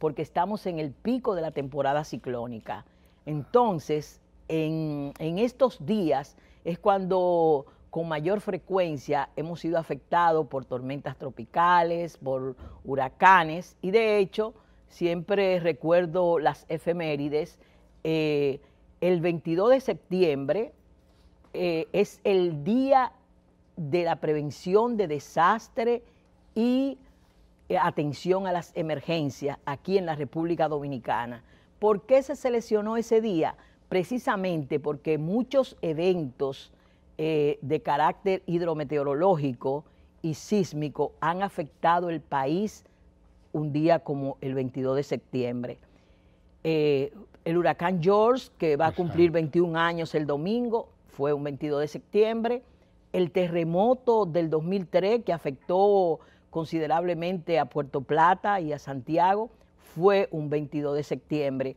porque estamos en el pico de la temporada ciclónica. Entonces, en, estos días es cuando con mayor frecuencia hemos sido afectados por tormentas tropicales, por huracanes y de hecho siempre recuerdo las efemérides. Eh, el 22 de septiembre eh, es el día de la prevención de desastre y eh, atención a las emergencias aquí en la República Dominicana. ¿Por qué se seleccionó ese día? Precisamente porque muchos eventos eh, de carácter hidrometeorológico y sísmico han afectado el país un día como el 22 de septiembre. Eh, el huracán George, que va a cumplir 21 años el domingo, fue un 22 de septiembre. El terremoto del 2003, que afectó considerablemente a Puerto Plata y a Santiago fue un 22 de septiembre